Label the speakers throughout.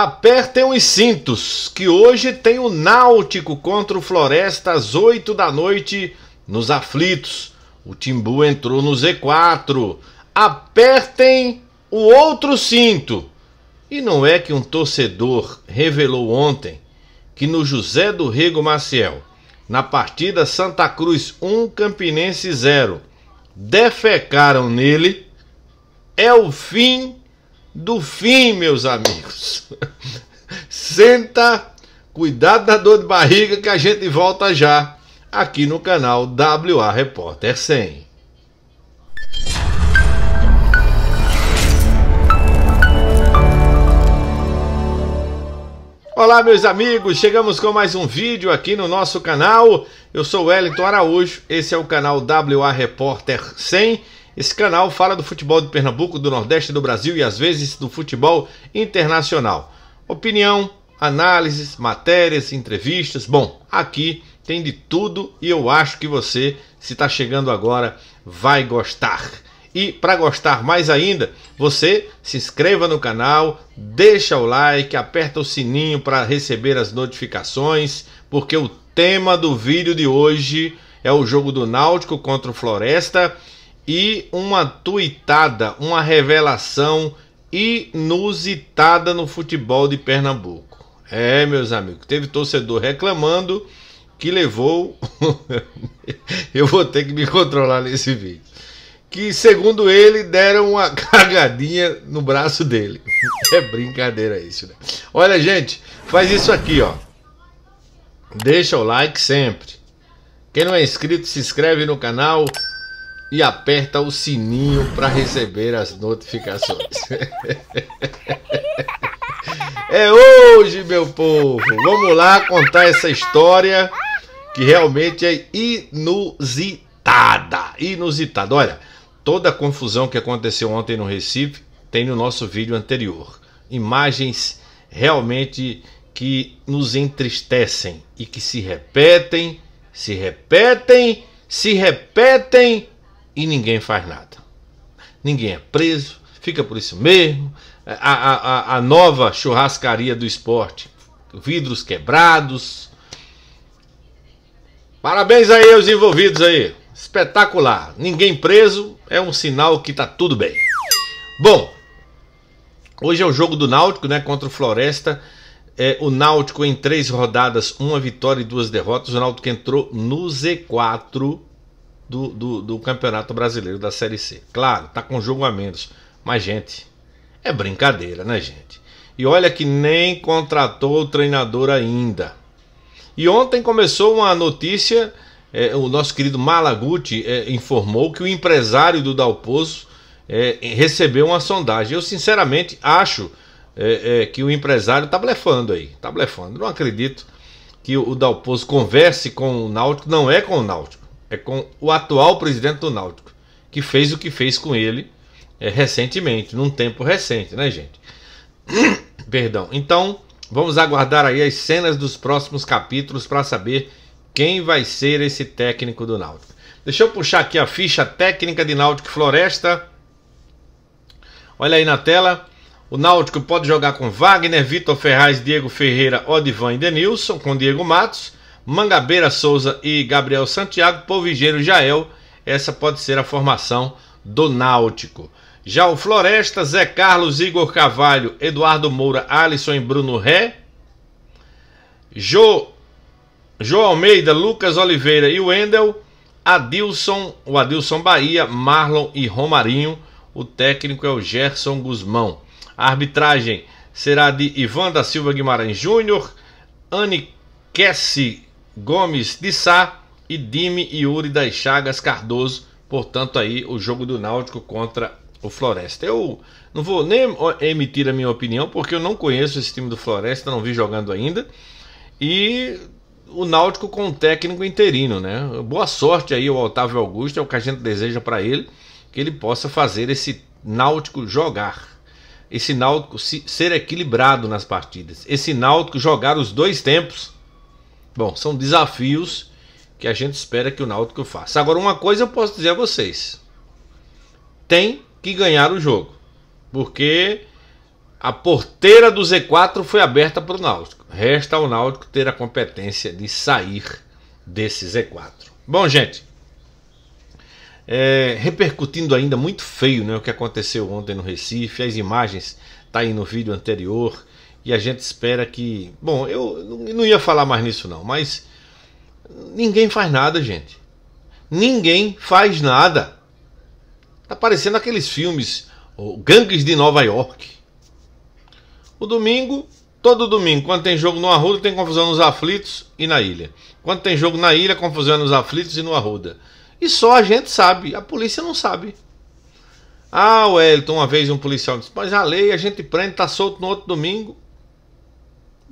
Speaker 1: Apertem os cintos, que hoje tem o Náutico contra o Floresta às 8 da noite nos aflitos. O Timbu entrou no Z4. Apertem o outro cinto. E não é que um torcedor revelou ontem que no José do Rego Maciel, na partida Santa Cruz 1 Campinense 0, defecaram nele, é o fim do fim, meus amigos. Senta, cuidado da dor de barriga que a gente volta já aqui no canal WA Repórter 100. Olá, meus amigos, chegamos com mais um vídeo aqui no nosso canal. Eu sou Wellington Araújo, esse é o canal WA Repórter 100 esse canal fala do futebol de Pernambuco, do Nordeste do Brasil e às vezes do futebol internacional. Opinião, análises, matérias, entrevistas. Bom, aqui tem de tudo e eu acho que você, se está chegando agora, vai gostar. E para gostar mais ainda, você se inscreva no canal, deixa o like, aperta o sininho para receber as notificações, porque o tema do vídeo de hoje é o jogo do Náutico contra o Floresta e uma tuitada, uma revelação inusitada no futebol de Pernambuco. É, meus amigos, teve torcedor reclamando que levou. Eu vou ter que me controlar nesse vídeo. Que, segundo ele, deram uma cagadinha no braço dele. É brincadeira isso, né? Olha, gente, faz isso aqui, ó. Deixa o like sempre. Quem não é inscrito, se inscreve no canal e aperta o sininho para receber as notificações. é hoje, meu povo! Vamos lá contar essa história que realmente é inusitada. Inusitada. Olha, toda a confusão que aconteceu ontem no Recife tem no nosso vídeo anterior. Imagens realmente que nos entristecem e que se repetem, se repetem, se repetem e ninguém faz nada. Ninguém é preso, fica por isso mesmo. É, a, a, a nova churrascaria do esporte, vidros quebrados. Parabéns aí aos envolvidos aí. Espetacular. Ninguém preso é um sinal que tá tudo bem. Bom, hoje é o jogo do Náutico, né, contra o Floresta. É, o Náutico em três rodadas, uma vitória e duas derrotas. O Náutico entrou no Z4 do, do, do Campeonato Brasileiro da Série C. Claro, tá com jogo a menos. Mas, gente, é brincadeira, né, gente? E olha que nem contratou o treinador ainda. E ontem começou uma notícia. É, o nosso querido Malaguti é, informou que o empresário do Dalpozo é, recebeu uma sondagem. Eu, sinceramente, acho é, é, que o empresário está blefando aí. Está blefando. Não acredito que o, o Dalpozo converse com o Náutico. Não é com o Náutico é com o atual presidente do Náutico, que fez o que fez com ele é, recentemente, num tempo recente, né, gente? Perdão. Então, vamos aguardar aí as cenas dos próximos capítulos para saber quem vai ser esse técnico do Náutico. Deixa eu puxar aqui a ficha técnica de Náutico Floresta. Olha aí na tela. O Náutico pode jogar com Wagner, Vitor Ferraz, Diego Ferreira, Odivan e Denilson, com Diego Matos. Mangabeira Souza e Gabriel Santiago, Polvigeiro Jael. Essa pode ser a formação do Náutico. Já o Floresta, Zé Carlos, Igor Carvalho, Eduardo Moura, Alisson e Bruno Ré. Jo Jô Almeida, Lucas Oliveira e Wendel. Adilson, o Adilson Bahia, Marlon e Romarinho. O técnico é o Gerson Guzmão. A arbitragem será de Ivan da Silva Guimarães Júnior, Anne Kessi Gomes de Sá e Dime Yuri das Chagas Cardoso. Portanto, aí o jogo do Náutico contra o Floresta. Eu não vou nem emitir a minha opinião, porque eu não conheço esse time do Floresta, não vi jogando ainda. E o Náutico com um técnico interino, né? Boa sorte aí ao Otávio Augusto, é o que a gente deseja para ele, que ele possa fazer esse Náutico jogar. Esse Náutico ser equilibrado nas partidas. Esse Náutico jogar os dois tempos Bom, são desafios que a gente espera que o Náutico faça. Agora, uma coisa eu posso dizer a vocês: tem que ganhar o jogo, porque a porteira do Z4 foi aberta para o Náutico. Resta ao Náutico ter a competência de sair desse Z4. Bom, gente, é, repercutindo ainda muito feio né, o que aconteceu ontem no Recife, as imagens tá aí no vídeo anterior. E a gente espera que. Bom, eu não ia falar mais nisso, não, mas ninguém faz nada, gente. Ninguém faz nada. Tá parecendo aqueles filmes, oh, Gangues de Nova York. O domingo, todo domingo, quando tem jogo no Arruda, tem confusão nos aflitos e na ilha. Quando tem jogo na ilha, confusão nos aflitos e no Arruda. E só a gente sabe, a polícia não sabe. Ah, Wellington, uma vez um policial disse, mas a lei, a gente prende, tá solto no outro domingo.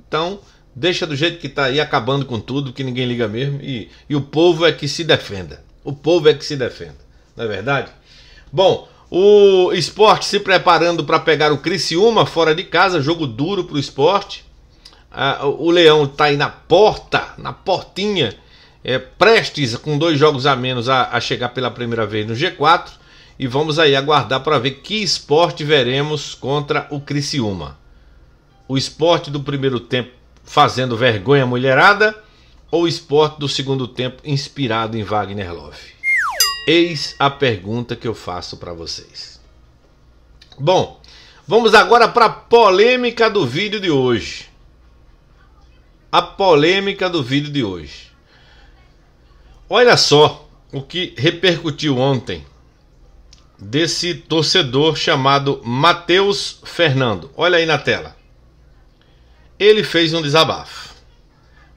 Speaker 1: Então, deixa do jeito que está aí, acabando com tudo, que ninguém liga mesmo. E, e o povo é que se defenda. O povo é que se defenda, não é verdade? Bom, o esporte se preparando para pegar o Criciúma fora de casa, jogo duro para o esporte. Ah, o Leão está aí na porta, na portinha, é, prestes com dois jogos a menos a, a chegar pela primeira vez no G4. E vamos aí aguardar para ver que esporte veremos contra o Criciúma. O esporte do primeiro tempo fazendo vergonha à mulherada ou o esporte do segundo tempo inspirado em Wagner Love? Eis a pergunta que eu faço para vocês. Bom, vamos agora para a polêmica do vídeo de hoje. A polêmica do vídeo de hoje. Olha só o que repercutiu ontem desse torcedor chamado Matheus Fernando. Olha aí na tela ele fez um desabafo.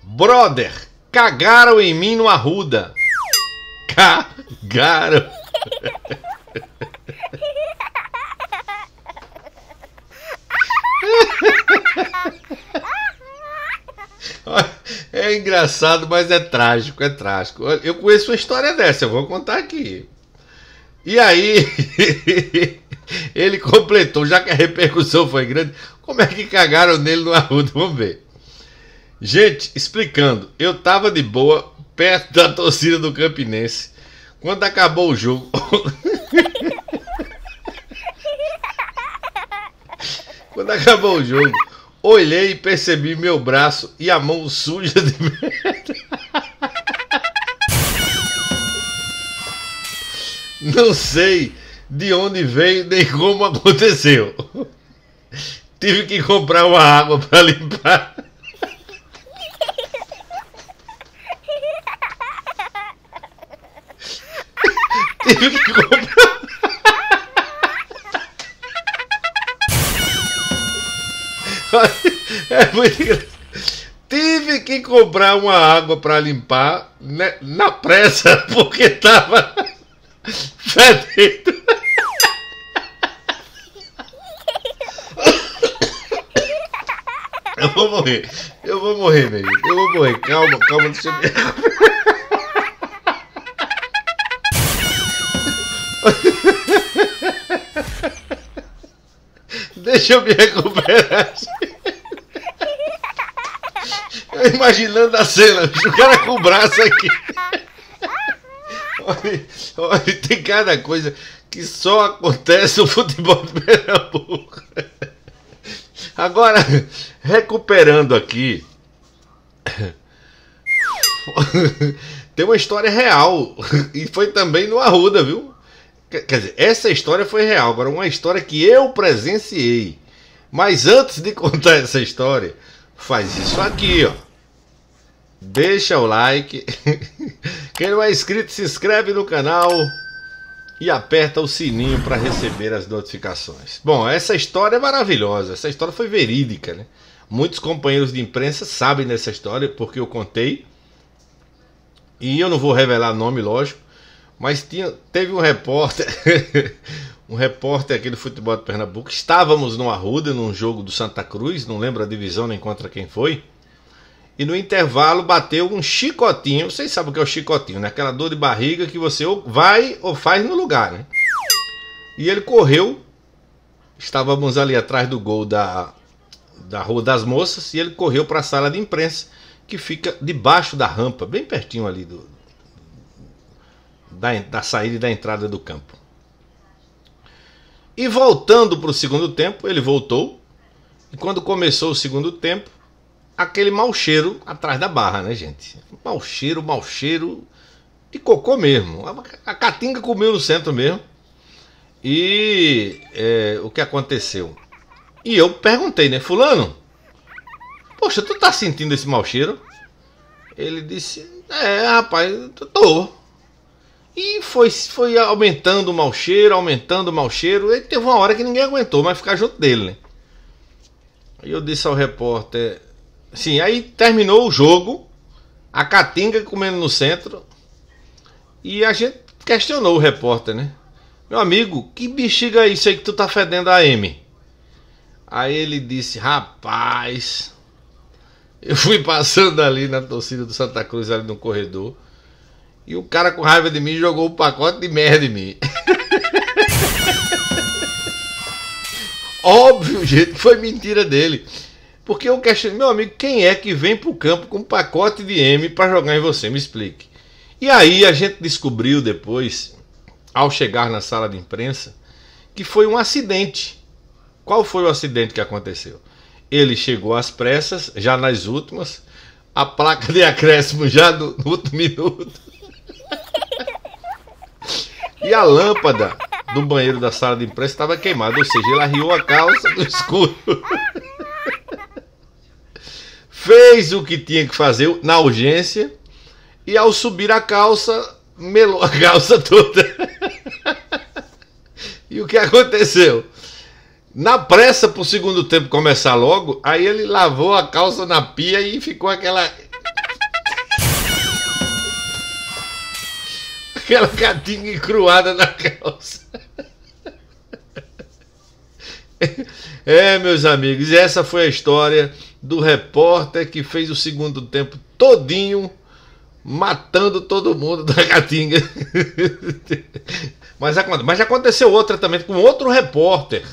Speaker 1: Brother, cagaram em mim no Arruda. Cagaram. É engraçado, mas é trágico, é trágico. Eu conheço uma história dessa, eu vou contar aqui. E aí, Ele completou, já que a repercussão foi grande, como é que cagaram nele no Arruda? Vamos ver. Gente, explicando, eu tava de boa perto da torcida do Campinense quando acabou o jogo. quando acabou o jogo, olhei e percebi meu braço e a mão suja de merda. Não sei de onde veio nem como aconteceu. Tive que comprar uma água para limpar. Tive que comprar. É muito Tive que comprar uma água para limpar né, na pressa, porque tava fedendo. Eu vou morrer. Eu vou morrer, velho. Eu vou morrer. Calma, calma, deixa eu ver. Deixa eu me recuperar. Eu imaginando a cena, o cara com o braço aqui. Olha, olha, tem cada coisa que só acontece no futebol de Pernambuco. Agora, recuperando aqui. Tem uma história real. E foi também no Arruda, viu? Quer dizer, essa história foi real. Agora, uma história que eu presenciei. Mas antes de contar essa história, faz isso aqui, ó. Deixa o like. Quem não é inscrito, se inscreve no canal e aperta o sininho para receber as notificações. Bom, essa história é maravilhosa, essa história foi verídica, né? Muitos companheiros de imprensa sabem dessa história porque eu contei. E eu não vou revelar nome, lógico, mas tinha, teve um repórter, um repórter aqui do futebol de Pernambuco. Estávamos no Arruda, num jogo do Santa Cruz, não lembro a divisão nem contra quem foi e no intervalo bateu um chicotinho. Vocês sabem o que é o chicotinho, né? Aquela dor de barriga que você ou vai ou faz no lugar, né? E ele correu. Estávamos ali atrás do gol da, da Rua das Moças e ele correu para a sala de imprensa que fica debaixo da rampa, bem pertinho ali do, da, da saída e da entrada do campo. E voltando para o segundo tempo, ele voltou. E quando começou o segundo tempo, aquele mau cheiro atrás da barra, né, gente? Mau cheiro, mau cheiro de cocô mesmo. A Caatinga comeu no centro mesmo. E é, o que aconteceu? E eu perguntei, né, fulano? Poxa, tu tá sentindo esse mau cheiro? Ele disse, é, rapaz, tô. E foi, foi aumentando o mau cheiro, aumentando o mau cheiro. E teve uma hora que ninguém aguentou mas ficar junto dele, né? E eu disse ao repórter, Sim, aí terminou o jogo, a catinga comendo no centro, e a gente questionou o repórter, né? Meu amigo, que bexiga é isso aí que tu tá fedendo a M? Aí ele disse, rapaz, eu fui passando ali na torcida do Santa Cruz, ali no corredor, e o cara com raiva de mim jogou um pacote de merda em mim. Óbvio, gente, foi mentira dele. Porque eu questiono, meu amigo, quem é que vem para o campo com um pacote de M para jogar em você? Me explique. E aí a gente descobriu depois, ao chegar na sala de imprensa, que foi um acidente. Qual foi o acidente que aconteceu? Ele chegou às pressas, já nas últimas, a placa de acréscimo já no, no último minuto. e a lâmpada do banheiro da sala de imprensa estava queimada, ou seja, ele arriou a calça do escuro. fez o que tinha que fazer na urgência e ao subir a calça, melou a calça toda. e o que aconteceu? Na pressa para o segundo tempo começar logo, aí ele lavou a calça na pia e ficou aquela. aquela catinga encruada na calça. é, meus amigos, essa foi a história do repórter que fez o segundo tempo todinho matando todo mundo da Gatinga. mas, mas aconteceu outra também com outro repórter,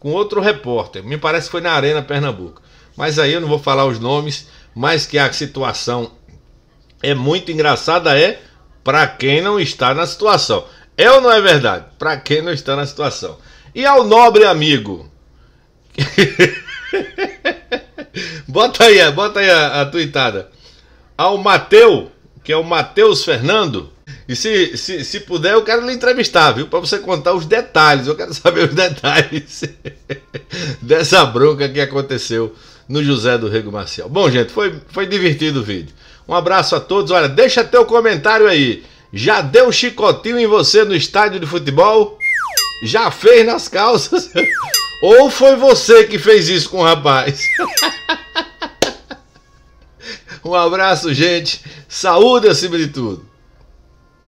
Speaker 1: com outro repórter. Me parece que foi na Arena Pernambuco. Mas aí eu não vou falar os nomes, mas que a situação é muito engraçada é para quem não está na situação. É ou não é verdade? Para quem não está na situação. E ao nobre amigo Bota aí, bota aí a, a tuitada. Ao Mateu, que é o Matheus Fernando. E se, se, se puder, eu quero lhe entrevistar, viu? Para você contar os detalhes. Eu quero saber os detalhes dessa bronca que aconteceu no José do Rego Marcial. Bom, gente, foi, foi divertido o vídeo. Um abraço a todos. Olha, deixa teu comentário aí. Já deu chicotinho em você no estádio de futebol? Já fez nas calças? Ou foi você que fez isso com o rapaz? um abraço, gente. Saúde acima de tudo.